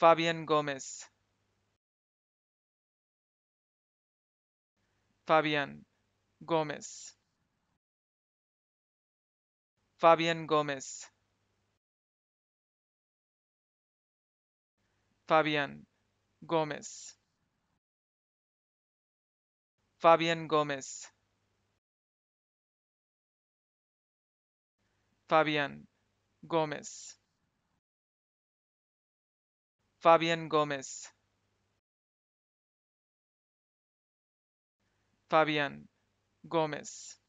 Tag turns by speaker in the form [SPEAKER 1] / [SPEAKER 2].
[SPEAKER 1] Fabian Gomez. Fabian Gomez. Fabian Gomez. Fabian Gomez. Fabian Gomez. Fabian Gomez. Fabian Gomez. Fabian Gomez.